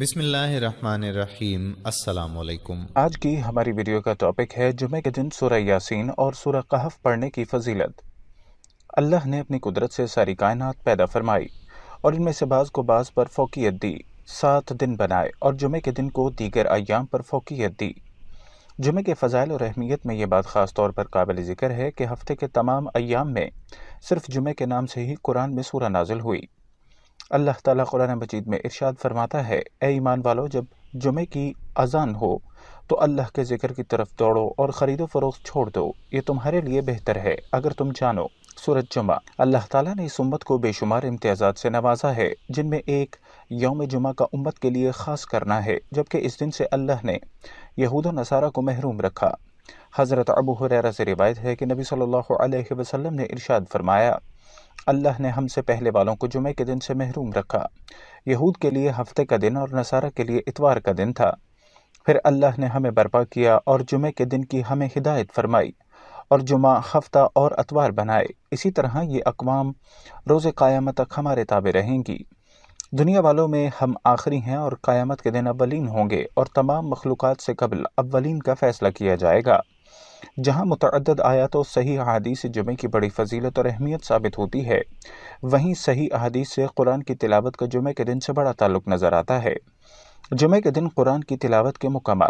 बिसमीम असलकुम आज की हमारी वीडियो का टॉपिक है जुमे के दिन सूरह यासीन और सूरह कहफ पढ़ने की फजीलत अल्लाह ने अपनी कुदरत से सारी कायनात पैदा फरमाई और इनमें से बाज़ को बाज़ पर फोकियत दी सात दिन बनाए और जुमे के दिन को दीगर अयाम पर फोकियत दी जुमे के फ़जाइल और अहमियत में ये बात ख़ास तौर पर काबिल ज़िक्र है कि हफ़्ते के तमाम अयाम में सिर्फ जुमे के नाम से ही कुरान में सूरह नाजिल हुई अल्लाह ताला कुरान मजीद में इरशाद फरमाता है ए ईमान वालों जब जुमे की अजान हो तो अल्लाह के ज़िक्र की तरफ दौड़ो और ख़रीदो फरोख्त छोड़ दो ये तुम्हारे लिए बेहतर है अगर तुम जानो सूरज जुमा अल्लाह ताला ने इस उम्मत को बेशुमार इम्तियाज़ात से नवाजा है जिनमें एक योम जुमा का उम्मत के लिए ख़ास करना है जबकि इस दिन से अल्लाह ने यहूद नसारा को महरूम रखा हज़रत अबू हुरैरा से रिवायत है कि नबी सल्लल्लाहु अलैहि वसल्लम ने इरशाद फरमाया अल्लाह ने हमसे पहले वालों को जुमे के दिन से महरूम रखा यहूद के लिए हफ्ते का दिन और नसारा के लिए इतवार का दिन था फिर अल्लाह ने हमें बर्पा किया और जुमे के दिन की हमें हिदायत फरमाई और जुमा हफ्ता और अतवार बनाए इसी तरह ये अकवाम रोज़ क़यामत तक हमारे ताबे रहेंगी दुनिया वालों में हम आखिरी हैं और क़यामत के दिन अवलिन होंगे और तमाम मखलूक़ात से कबल अवलिन का फ़ैसला किया जाएगा जहाँ मुतद आयात और सही अहादीस जुमे की बड़ी फजीलत और अहमियत साबित होती है वहीं सही अहादीस से कुरान की तिलावत का जुमे के दिन से बड़ा ताल्लुक नज़र आता है जुमे के दिन कुरान की तिलावत के मकाम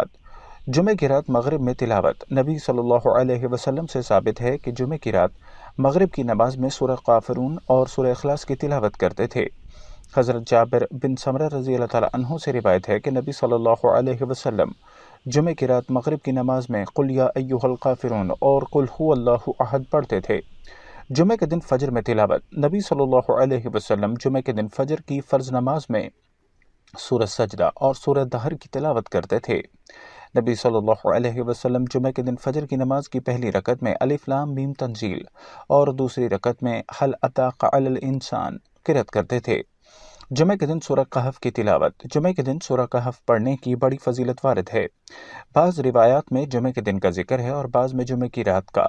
जुमे की रात मगरब में तिलावत नबी सल्लल्लाहु अलैहि वसल्लम से साबित है कि जुमे की रात मगरब की नमाज में सूर्य काफरून और सूर्य अखलास की तिलावत करते थे हज़रत जाबिर बिन समर रजी अल्लाह तह से रिवायत है कि नबी सल्लल्लाहु अलैहि वसल्लम जुमे की रात मगरब की नमाज में कुल या अयुहलका फ़िरून और कुल अहद पढ़ते थे जुमे के दिन फजर में तिलावत नबी सल्लल्लाहु अलैहि वसल्लम जुमे के दिन फजर की फ़र्ज़ नमाज में सूरज सजदा और सूरज दहर की तिलावत करते थे नबी सल्लल्लाहु अलैहि वसल्लम जुमे के दिन फजर की नमाज की पहली रकत में अलिफ्लाम मीम तंजील और दूसरी रकत में हल अता का इंसान किरत करते थे जुमे के दिन सूरह कहफ की तिलावत जुमे के दिन सूर्य कहफ पढ़ने की बड़ी फजीलत वारद है बाज़ रिवायात में जुमे के दिन का जिक्र है और बाज़ में जुमे की रात का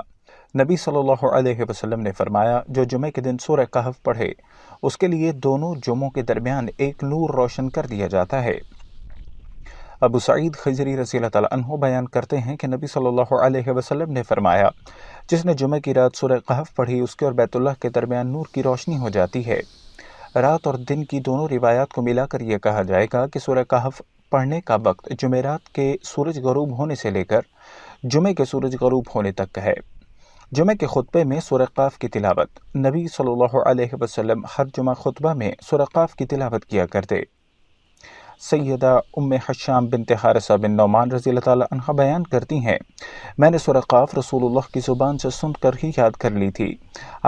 नबी सल्लल्लाहु अलैहि वसल्लम ने फरमाया जो जुमे के दिन सूर्य कहफ पढ़े उसके लिए दोनों जुमों के दरमियान एक नूर रोशन कर दिया जाता है अबू सईद खजरी रसी तु बयान करते हैं कि नबी सल्लल्लाहु अलैहि वसल्लम ने फरमाया जिसने जुमे की रात सूर्य कहफ पढ़ी उसके और बैतुल्लाह के दरमियान नूर की रोशनी हो जाती है रात और दिन की दोनों रिवायात को मिलाकर यह कहा जाएगा कि सूर्य कहफ पढ़ने का वक्त जुमेरात के सूरज गरूब होने से लेकर जुमे के सूरज गरूब होने तक का है जुमे के खुतबे में सुरकाफ की तिलावत नबी सल्लल्लाहु अलैहि वसल्लम हर जुमा खुतबा में सुरकाफ की तिलावत किया करते सैदा उम हश्याम बिन हारसा बिन नौमान रजील अल्लाह बयान करती हैं मैंने सुरकाफ रसूलुल्लाह की ज़ुबान से सुनकर ही याद कर ली थी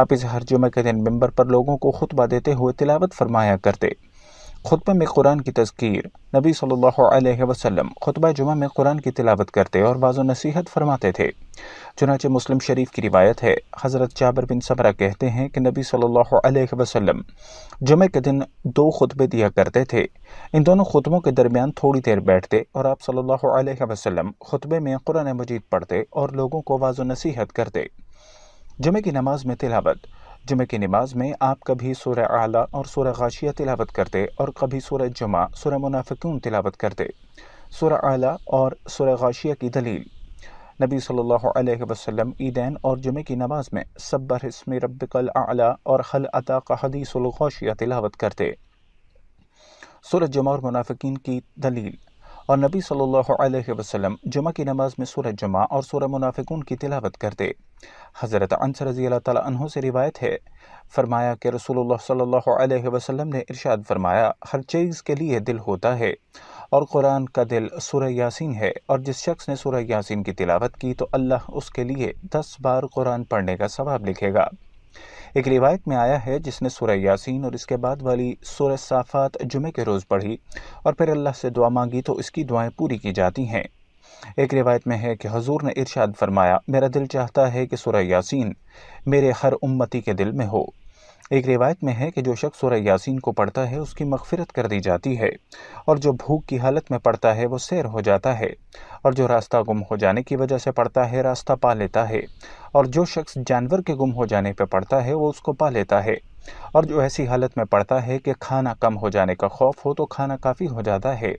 आप इस हर जुमे के दिन मंबर पर लोगों को खुतबा देते हुए तिलावत फरमाया करते खुतबे में कुरान की तस्कीर नबी सल्लल्लाहु अलैहि वसल्लम खुतबा जुमा में कुरान की तिलावत करते और बाज़ो नसीहत फरमाते थे चुनाच मुस्लिम शरीफ की रिवायत है हज़रत जाबर बिन सबरा कहते हैं कि नबी सल्लल्लाहु अलैहि वसल्लम जुमे के दिन दो खुतबे दिया करते थे इन दोनों खुतबों के दरमियान थोड़ी देर बैठते और आप सल्लल्लाहु अलैहि वसल्लम खुतबे में कुरान मजीद पढ़ते और लोगों को वाजो नसीहत करते जुमे की नमाज में तिलावत जुमे की नमाज में आप कभी सूर्य आला और सूर्य गाशिया तिलावत करते और कभी सूर्य जुमा सूर्य मुनाफिक तिलावत करते सूर्य आला और सूर्य गाशिया की दलील नबी सल्लल्लाहु अलैहि वसल्लम ईदैन और जुमे की नमाज में सब्बर इसमें रब्बिकल आला और हल अता का हदीसुल गाशिया तिलावत करते सूर जुमा और मुनाफिकीन की दलील और नबी सल्लल्लाहु अलैहि वसल्लम जुमा की नमाज में सूरह जुमा और सूरह मुनाफिकून की तिलावत करते हज़रत अनस रजी अल्लाह से रिवायत है फरमाया कि रसूलुल्लाह सल्लल्लाहु अलैहि वसल्लम ने इरशाद फरमाया हर चीज़ के लिए दिल होता है और कुरान का दिल सूरह यासीन है और जिस शख्स ने सूरह यासीन की तिलावत की तो अल्लाह उसके लिए दस बार कुरान पढ़ने का सवाब लिखेगा एक रिवायत में आया है जिसने सुरह यासीन और इसके बाद वाली सुरह साफ़ात जुमे के रोज़ पढ़ी और फिर अल्लाह से दुआ मांगी तो इसकी दुआएं पूरी की जाती हैं एक रिवायत में है कि हजूर ने इरशाद फरमाया मेरा दिल चाहता है कि सुरह यासीन मेरे हर उम्मती के दिल में हो एक रिवायत में है कि जो शख्स सूर्य यासीन को पढ़ता है उसकी मगफ़रत कर दी जाती है और जो भूख की हालत में पढ़ता है वो सैर हो जाता है और जो रास्ता गुम हो जाने की वजह से पढ़ता है रास्ता पा लेता है और जो शख्स जानवर के गुम हो जाने पर पढ़ता है वो उसको पा लेता है और जो ऐसी हालत में पढ़ता है कि खाना कम हो जाने का खौफ हो तो खाना काफ़ी हो जाता है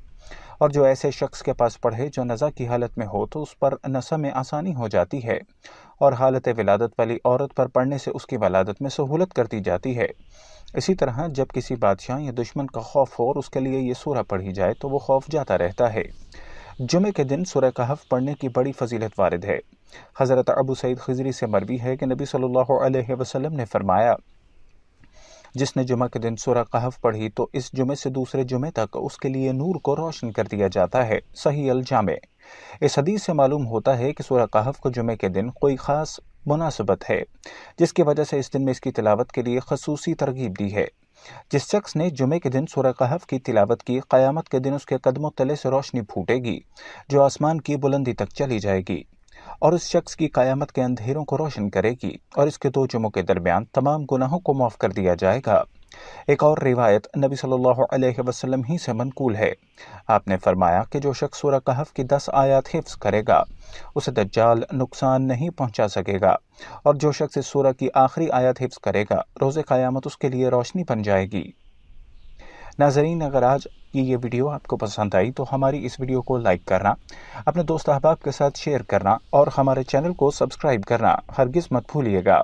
और जो ऐसे शख्स के पास पढ़े जो नज़ा की हालत में हो तो उस पर नशा में आसानी हो जाती है और हालत विलादत वाली औरत पर पढ़ने से उसकी वलादत में सहूलत कर दी जाती है इसी तरह जब किसी बादशाह या दुश्मन का खौफ हो और उसके लिए यह सूरह पढ़ी जाए तो वह खौफ जाता रहता है जुमे के दिन सूर्य कहफ पढ़ने की बड़ी फजीलत वारद है हज़रत अबू सईद खजरी से मरवी है कि नबी सल्लल्लाहु अलैहि वसल्लम ने फरमाया जिसने जुमे के दिन सूर्य कहफ पढ़ी तो इस जुमे से दूसरे जुमे तक उसके लिए नूर को रोशन कर दिया जाता है सही अल जामे इस हदीस से मालूम होता है कि सूर्य कहफ को जुमे के दिन कोई ख़ास मुनासबत है जिसकी वजह से इस दिन में इसकी तिलावत के लिए खसूसी तरगीब दी है जिस शख्स ने जुमे के दिन सूर्य कहफ की तिलावत की क़्यामत के दिन उसके कदमों तले से रोशनी फूटेगी जो आसमान की बुलंदी तक चली जाएगी और उस शख्स की क़्यामत के अंधेरों को रोशन करेगी और इसके दो जुमों के दरमियान तमाम गुनाहों को माफ़ कर दिया जाएगा एक और रिवायत नबी सल्लल्लाहु अलैहि वसल्लम ही से मनकूल है आपने फरमाया कि जो शख्स सूरह कहफ की दस आयत हिफ्स करेगा उसे दज्जाल नुकसान नहीं पहुंचा सकेगा और जो शख्स इस सूरह की आखिरी आयत हिफ्स करेगा रोजे क़यामत उसके लिए रोशनी बन जाएगी नाजरीन अगर आज की ये वीडियो आपको पसंद आई तो हमारी इस वीडियो को लाइक करना अपने दोस्त अहबाब के साथ शेयर करना और हमारे चैनल को सब्सक्राइब करना हरगिज़ मत भूलिएगा